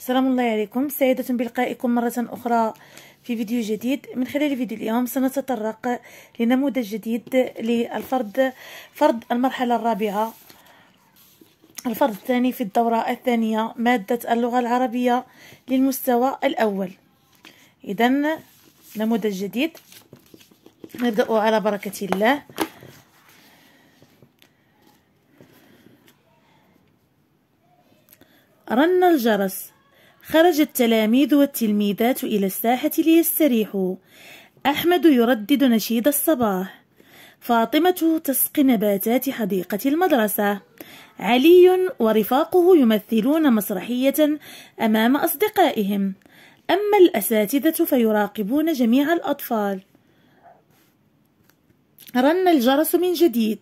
السلام الله عليكم سعيدة بلقائكم مرة أخرى في فيديو جديد من خلال فيديو اليوم سنتطرق لنموذج جديد للفرد فرد المرحلة الرابعة الفرد الثاني في الدورة الثانية مادة اللغة العربية للمستوى الأول إذا نموذج جديد نبدأ على بركة الله رن الجرس خرج التلاميذ والتلميذات إلى الساحة ليستريحوا أحمد يردد نشيد الصباح فاطمة تسقي نباتات حديقة المدرسة علي ورفاقه يمثلون مسرحية أمام أصدقائهم أما الأساتذة فيراقبون جميع الأطفال رن الجرس من جديد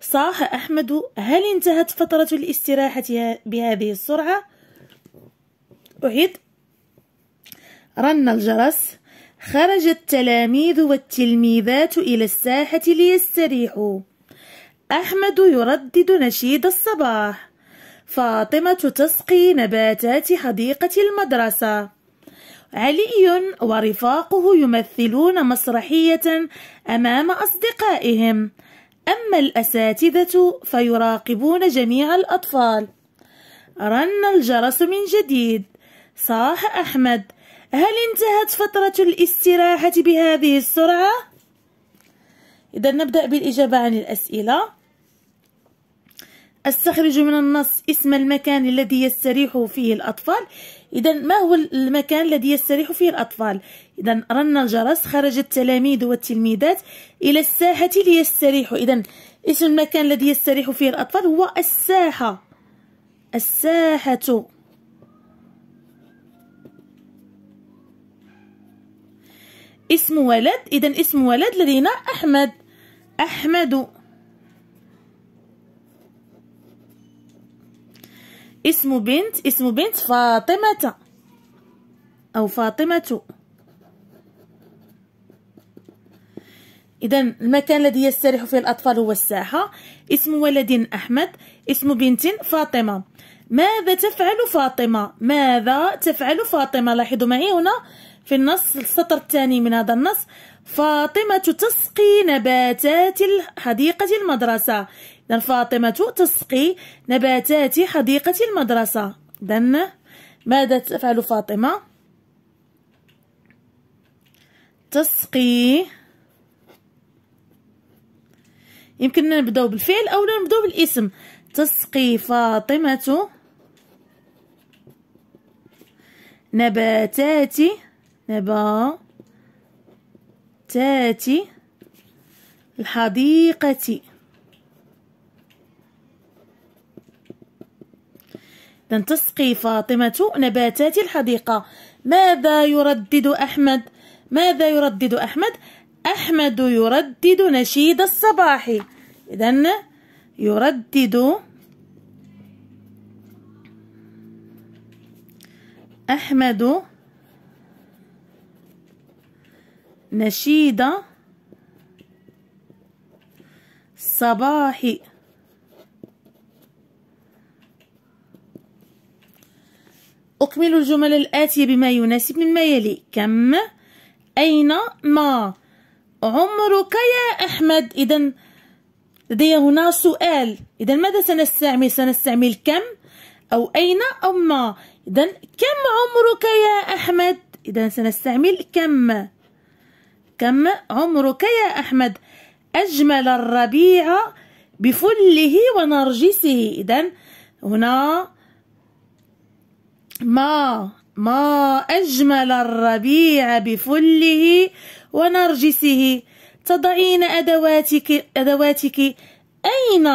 صاح أحمد هل انتهت فترة الاستراحة بهذه السرعة؟ أعيد رن الجرس خرج التلاميذ والتلميذات إلى الساحة ليستريحوا أحمد يردد نشيد الصباح فاطمة تسقي نباتات حديقة المدرسة علي ورفاقه يمثلون مسرحية أمام أصدقائهم أما الأساتذة فيراقبون جميع الأطفال رن الجرس من جديد صاح أحمد هل انتهت فترة الاستراحة بهذه السرعة؟ إذا نبدأ بالإجابة عن الأسئلة استخرج من النص اسم المكان الذي يستريح فيه الأطفال إذا ما هو المكان الذي يستريح فيه الأطفال؟ إذا رن الجرس خرج التلاميذ والتلميذات إلى الساحة ليستريحوا إذا اسم المكان الذي يستريح فيه الأطفال هو الساحة الساحة اسم ولد إذا اسم ولد لدينا أحمد أحمد اسم بنت اسم بنت فاطمة أو فاطمة إذا المكان الذي يستريح فيه الأطفال هو الساحة اسم ولد أحمد اسم بنت فاطمة ماذا تفعل فاطمة ماذا تفعل فاطمة لاحظوا معي هنا في النص السطر الثاني من هذا النص فاطمة تسقي نباتات حديقة المدرسة إذا فاطمة تسقي نباتات حديقة المدرسة إذا ماذا تفعل فاطمة تسقي يمكننا نبداو بالفعل او نبداو بالاسم تسقي فاطمه نباتات نباتات الحديقة إذن تسقي فاطمة نباتات الحديقة ماذا يردد أحمد؟ ماذا يردد أحمد؟ أحمد يردد نشيد الصباح إذن يردد أحمد نشيد صباحي أكمل الجمل الآتية بما يناسب مما يلي كم أين ما عمرك يا أحمد إذا لدي هنا سؤال إذا ماذا سنستعمل سنستعمل كم أو أين أو ما إذا كم عمرك يا أحمد إذا سنستعمل كم كم عمرك يا أحمد أجمل الربيع بفله ونرجسه إذا هنا ما ما أجمل الربيع بفله ونرجسه تضعين أدواتك أدواتك أين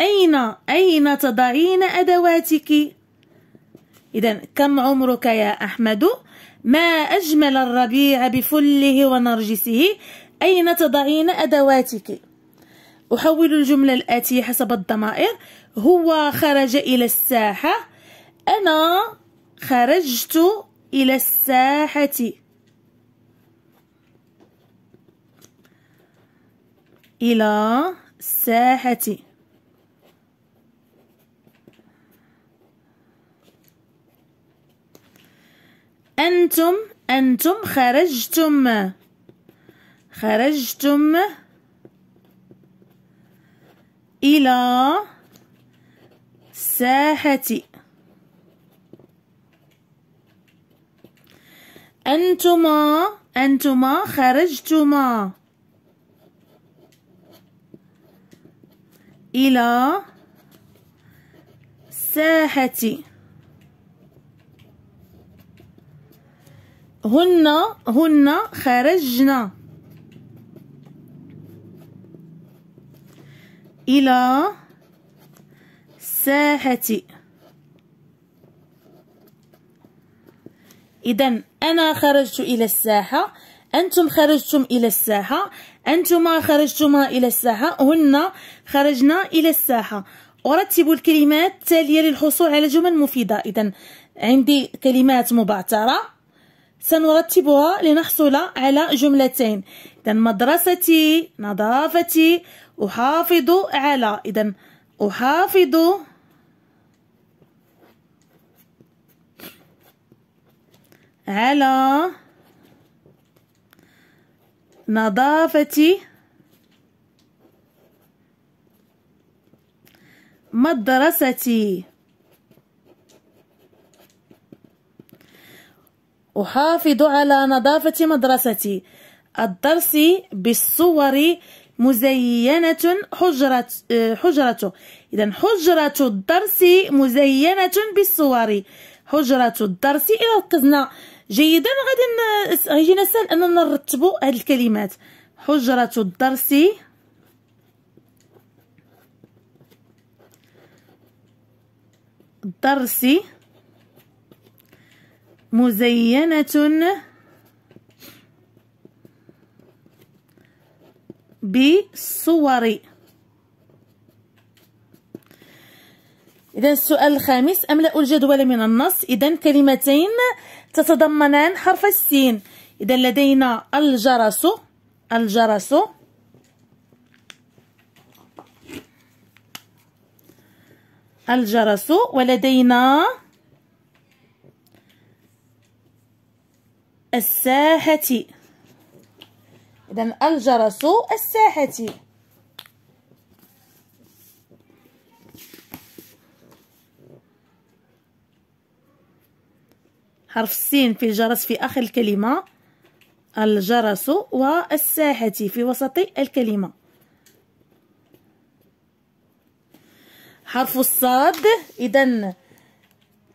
أين أين تضعين أدواتك إذا كم عمرك يا أحمد ما أجمل الربيع بفله ونرجسه أين تضعين أدواتك؟ أحول الجملة الآتية حسب الضمائر هو خرج إلى الساحة أنا خرجت إلى الساحة إلى الساحة أنتم أنتم خرجتم خرجتم إلى الساحة أنتما أنتما خرجتما إلى الساحة هن هن خرجنا إلى الساحة إذا أنا خرجت إلى الساحة أنتم خرجتم إلى الساحة أنتما خرجتما إلى الساحة هن خرجنا إلى الساحة أرتب الكلمات التالية للحصول على جمل مفيدة إذا عندي كلمات مبعثرة سنرتبها لنحصل على جملتين إذا مدرستي نظافتي أحافظ على إذا أحافظ على نظافتي مدرستي أحافظ على نظافة مدرستي الدرس بالصور مزينة حجرة آه، حجرته إذا حجرة الدرس مزينة بالصور حجرة الدرس إلى ركزنا جيدا غادي غيجينا سهل أننا نرتبوا هاد الكلمات حجرة الدرس الدرس مزينة بالصور إذا السؤال الخامس أملأ الجدول من النص إذا كلمتين تتضمنان حرف السين إذا لدينا الجرس الجرس الجرس ولدينا الساحة إذا الجرس الساحة حرف السين في الجرس في آخر الكلمة الجرس والساحة في وسط الكلمة حرف الصاد إذا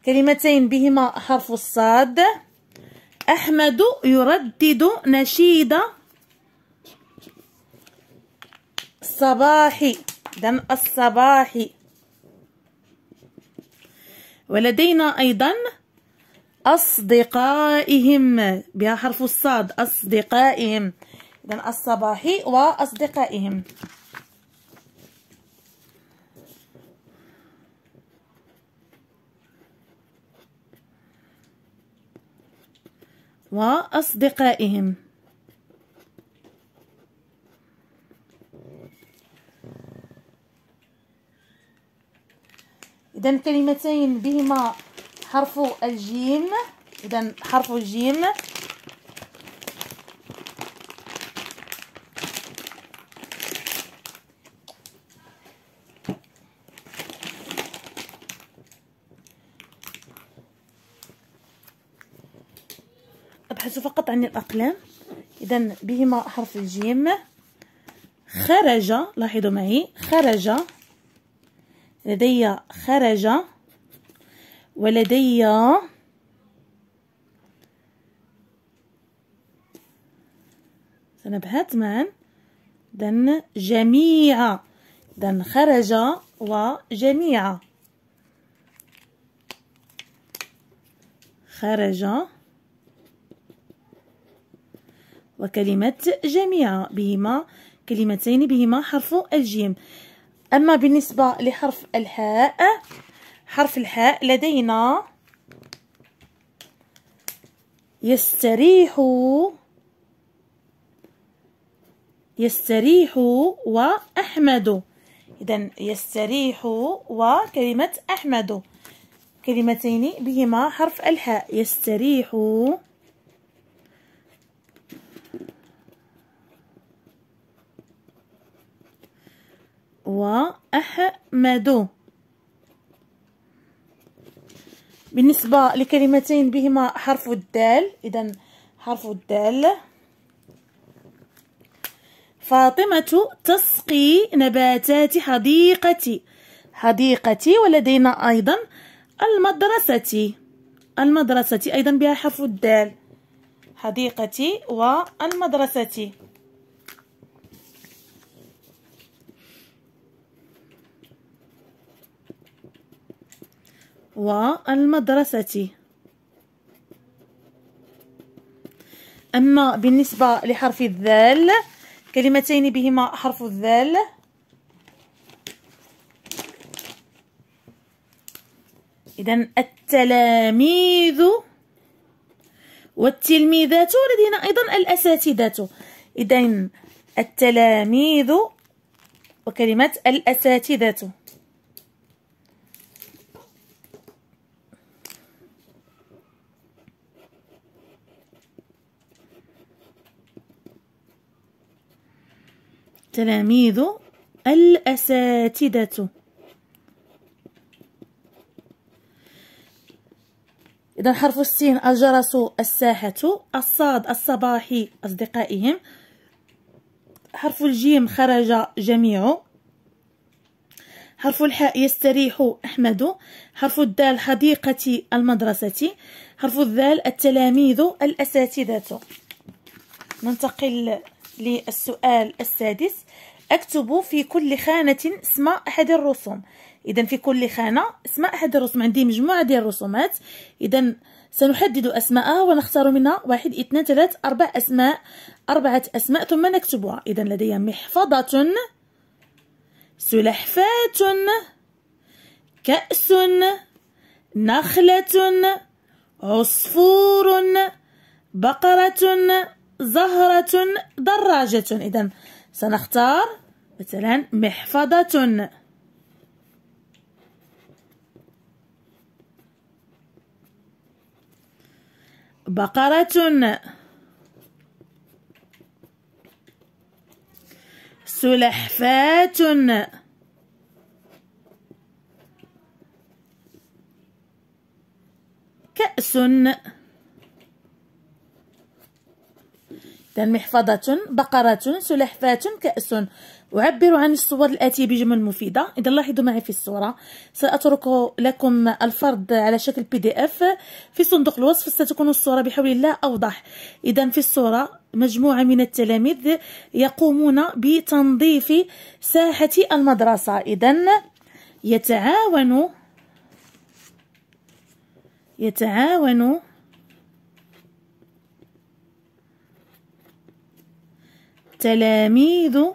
كلمتين بهما حرف الصاد أحمد يردد نشيد الصباح إذن الصباح ولدينا أيضا أصدقائهم بها حرف الصاد أصدقائهم إذن الصباح وأصدقائهم وأصدقائهم إذا كلمتين بهما حرف الجيم إذا حرف الجيم فقط عن الأقلام إذا بهما حرف الجيم خرج لاحظوا معي خرج لدي خرج ولدي سنبحث معا إذا جميع إذا خرج وجميع خرج وكلمة جميع بهما كلمتين بهما حرف الجيم أما بالنسبة لحرف الحاء حرف الحاء لدينا يستريح يستريح وأحمد إذا يستريح وكلمة أحمد كلمتين بهما حرف الحاء يستريح وأحمد بالنسبة لكلمتين بهما حرف الدال إذا حرف الدال فاطمة تسقي نباتات حديقتي حديقتي ولدينا أيضا المدرسة المدرسة أيضا بها حرف الدال حديقتي والمدرسة والمدرسة أما بالنسبة لحرف الذال كلمتين بهما حرف الذال إذا التلاميذ والتلميذات ولدينا أيضا الأساتذة إذا التلاميذ وكلمة الأساتذة التلاميذ الأساتذة إذا حرف السين الجرس الساحة الصاد الصباحي أصدقائهم حرف الجيم خرج جميع حرف الحاء يستريح أحمد حرف الدال حديقة المدرسة حرف الذال التلاميذ الأساتذة ننتقل للسؤال السادس اكتب في كل خانة اسم احد الرسوم اذا في كل خانة اسم احد الرسوم عندي مجموعة ديال الرسومات اذا سنحدد اسماءها ونختار منها واحد اثنان ثلاث اربع اسماء اربعة اسماء ثم نكتبها اذا لدي محفظة سلحفاة كأس نخلة عصفور بقرة زهرة دراجة إذا سنختار مثلا محفظة بقرة سلحفاة كأس إذن محفظة بقرة سلحفاة كأس أعبر عن الصور الآتية بجمل مفيدة إذا لاحظوا معي في الصورة سأترك لكم الفرد على شكل بي دي اف في صندوق الوصف ستكون الصورة بحول الله أوضح إذا في الصورة مجموعة من التلاميذ يقومون بتنظيف ساحة المدرسة إذا يتعاون يتعاون التلاميذ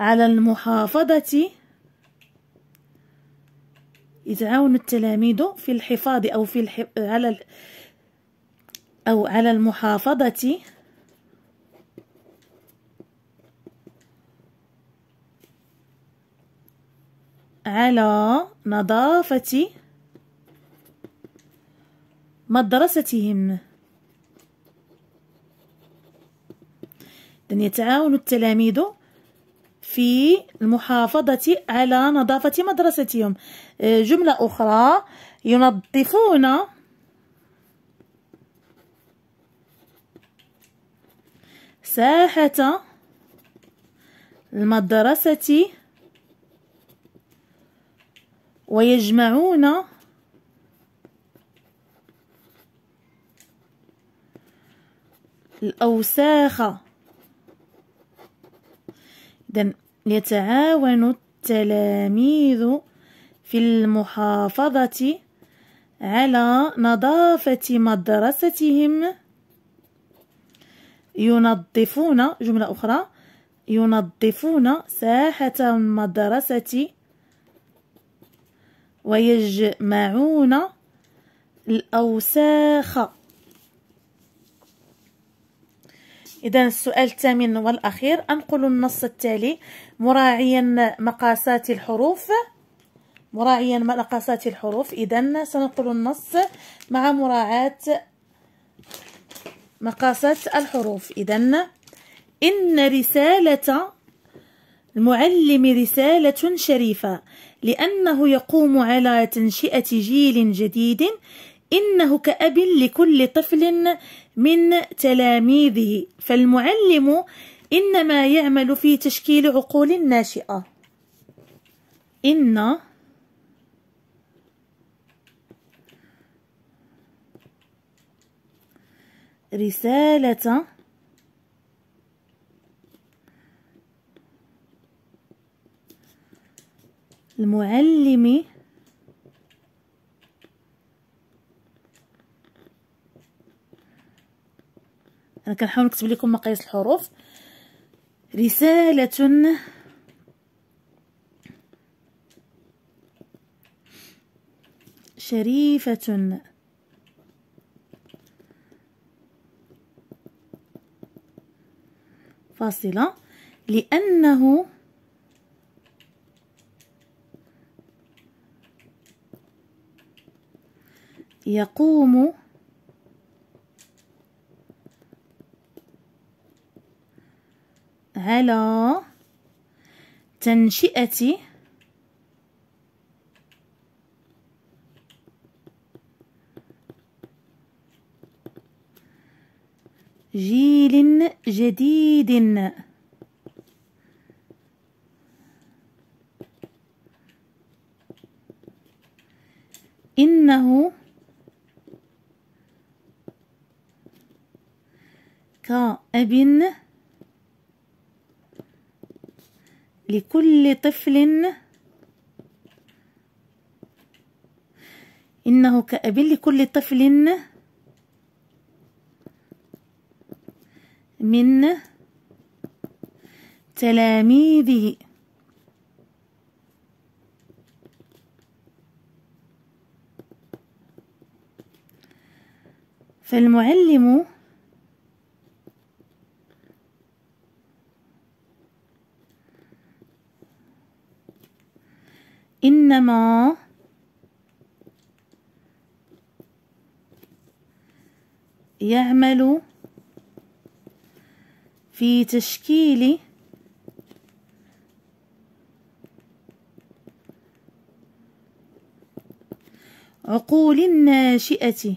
على المحافظة يتعاون التلاميذ في الحفاظ أو في الح... على ال... أو على المحافظة على نظافة مدرستهم أن يتعاون التلاميذ في المحافظة على نظافة مدرستهم آه، جملة أخرى ينظفون ساحة المدرسة ويجمعون الأوساخ جدا يتعاون التلاميذ في المحافظة على نظافة مدرستهم ينظفون جملة أخرى ينظفون ساحة المدرسة ويجمعون الأوساخ إذا السؤال الثامن والأخير أنقل النص التالي مراعيا مقاسات الحروف مراعيا مقاسات الحروف إذا سننقل النص مع مراعاة مقاسات الحروف إذا إن رسالة المعلم رسالة شريفة لأنه يقوم على تنشئة جيل جديد إنه كأب لكل طفل من تلاميذه فالمعلم إنما يعمل في تشكيل عقول الناشئة إن رسالة المعلم انا كنحاول نكتب لكم مقاييس الحروف رساله شريفه فاصله لانه يقوم على تنشئة جيل جديد إنه كأب لكل طفل إنه كأب لكل طفل من تلاميذه فالمعلم إنما يعمل في تشكيل عقول الناشئة